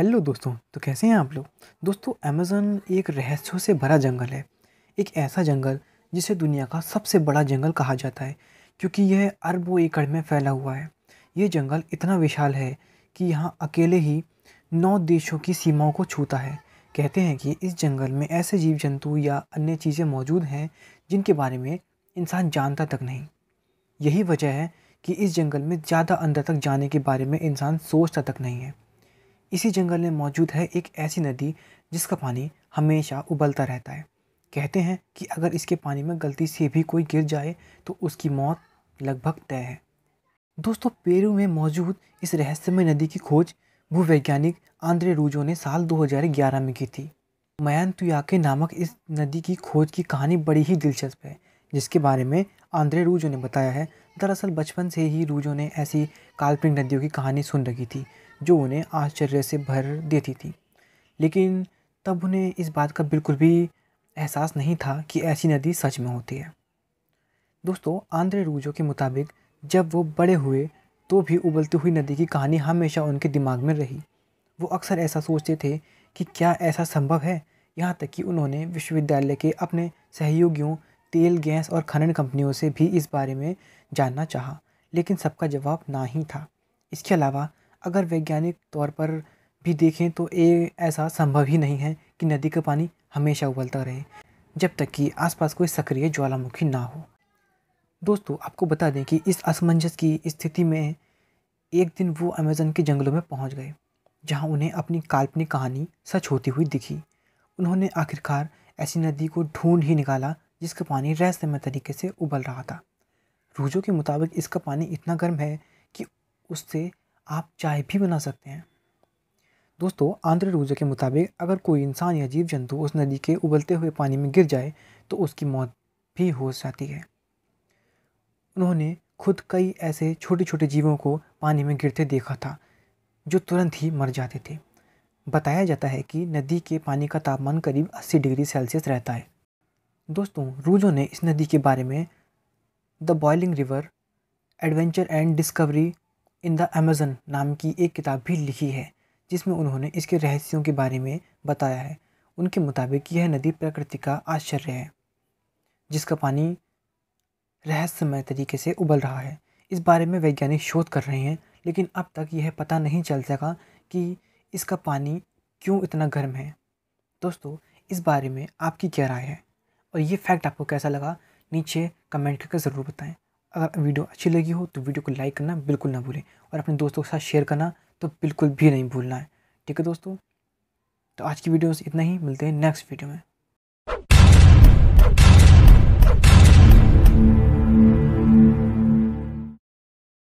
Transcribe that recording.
hello दोस्तों तो कैसे हैं आप लोग दोस्तों अमेज़न एक रहस्यों से भरा जंगल है एक ऐसा जंगल जिसे दुनिया का सबसे बड़ा जंगल कहा जाता है क्योंकि यह अरबों एकड़ में फैला हुआ है ये जंगल इतना विशाल है कि यहाँ अकेले ही नौ देशों की सीमाओं को छूता है कहते हैं कि इस जंगल में ऐसे जीव जंतु या अन्य चीज़ें मौजूद हैं जिनके बारे में इंसान जानता तक नहीं यही वजह है कि इस जंगल में ज़्यादा अंदर तक जाने के बारे में इंसान सोचता तक नहीं है इसी जंगल में मौजूद है एक ऐसी नदी जिसका पानी हमेशा उबलता रहता है कहते हैं कि अगर इसके पानी में गलती से भी कोई गिर जाए तो उसकी मौत लगभग तय है दोस्तों पेरू में मौजूद इस रहस्यमय नदी की खोज भूवैज्ञानिक आंद्रे रूजो ने साल 2011 में की थी मयान तुयाके नामक इस नदी की खोज की कहानी बड़ी ही दिलचस्प है जिसके बारे में आंद्रे रूजो ने बताया है दरअसल बचपन से ही रूजो ने ऐसी काल्पनिक नदियों की कहानी सुन रखी थी जो उन्हें आश्चर्य से भर देती थी लेकिन तब उन्हें इस बात का बिल्कुल भी एहसास नहीं था कि ऐसी नदी सच में होती है दोस्तों आंद्रे रूजो के मुताबिक जब वो बड़े हुए तो भी उबलती हुई नदी की कहानी हमेशा उनके दिमाग में रही वो अक्सर ऐसा सोचते थे कि क्या ऐसा संभव है यहाँ तक कि उन्होंने विश्वविद्यालय के अपने सहयोगियों तेल गैस और खनन कंपनियों से भी इस बारे में जानना चाहा लेकिन सबका जवाब ना ही था इसके अलावा अगर वैज्ञानिक तौर पर भी देखें तो ये ऐसा संभव ही नहीं है कि नदी का पानी हमेशा उबलता रहे जब तक कि आसपास कोई सक्रिय ज्वालामुखी ना हो दोस्तों आपको बता दें कि इस असमंजस की स्थिति में एक दिन वो अमेज़न के जंगलों में पहुंच गए जहां उन्हें अपनी काल्पनिक कहानी सच होती हुई दिखी उन्होंने आखिरकार ऐसी नदी को ढूंढ ही निकाला जिसका पानी रहस्यमय तरीके से उबल रहा था रूजों के मुताबिक इसका पानी इतना गर्म है कि उससे आप चाय भी बना सकते हैं दोस्तों आंध्र रूजो के मुताबिक अगर कोई इंसान या जीव जंतु उस नदी के उबलते हुए पानी में गिर जाए तो उसकी मौत भी हो जाती है उन्होंने खुद कई ऐसे छोटे छोटे जीवों को पानी में गिरते देखा था जो तुरंत ही मर जाते थे बताया जाता है कि नदी के पानी का तापमान करीब 80 डिग्री सेल्सियस रहता है दोस्तों रूजो ने इस नदी के बारे में the boiling river adventure and discovery in the Amazon नाम की एक किताब भी लिखी है जिसमें उन्होंने इसके रहस्यों के बारे में बताया है उनके मुताबिक यह नदी प्रकृति का आश्चर्य है जिसका पानी रहस्यमय तरीके से उबल रहा है इस बारे में वैज्ञानिक शोध कर रहे हैं लेकिन अब तक यह पता नहीं चल सका कि इसका पानी क्यों इतना गर्म है दोस्तों इस बारे में आपकी क्या राय है और ये फैक्ट आपको कैसा लगा नीचे कमेंट करके ज़रूर बताएं अगर वीडियो अच्छी लगी हो तो वीडियो को लाइक करना बिल्कुल ना भूलें और अपने दोस्तों के साथ शेयर करना तो बिल्कुल भी नहीं भूलना है ठीक है दोस्तों तो आज की वीडियो इतना ही मिलते हैं नेक्स्ट वीडियो में